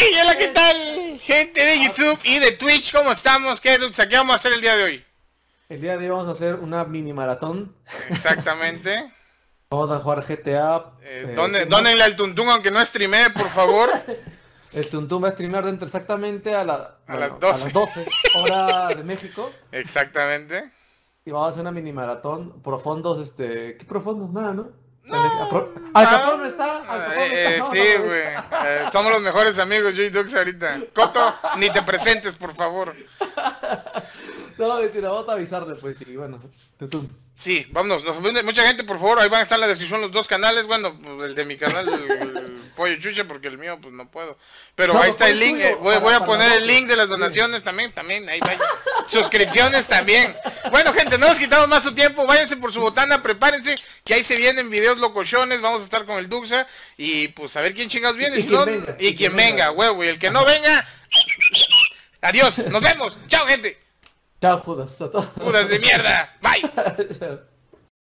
Hey, hola, ¿qué tal? Gente de YouTube y de Twitch, ¿cómo estamos? ¿Qué, ¿Qué vamos a hacer el día de hoy? El día de hoy vamos a hacer una mini maratón. Exactamente. vamos a jugar GTA. Eh, eh dónenle al Tuntún aunque no streamee, por favor. el Tuntún va a streamear dentro exactamente a, las 12. a las 12 hora de México. Exactamente. Y vamos a hacer una mini maratón. Profundos, este... ¿Qué profundos? Nada, ¿no? Al no está. sí, güey. somos los mejores amigos, yo y Dux ahorita. Coto, ni te presentes, por favor. No, mentira, vamos a avisar después. Pues, y bueno, Sí, vámonos. mucha gente, por favor, ahí van a estar en la descripción los dos canales. Bueno, el de mi canal, el, Pollo Chucha, porque el mío, pues no puedo. Pero ahí está el link. Eh, voy, a poner el link de las donaciones también. También, ahí vaya suscripciones también. Bueno, gente, no nos quitamos más su tiempo. Váyanse por su botana, prepárense, que ahí se vienen videos locochones. Vamos a estar con el Duxa y pues a ver quién chingados viene. Y, quien, venga, y, huevo. Y el que no venga, adiós. Nos vemos. Chao, gente. Chao, pudas. Pudas de mierda. Bye.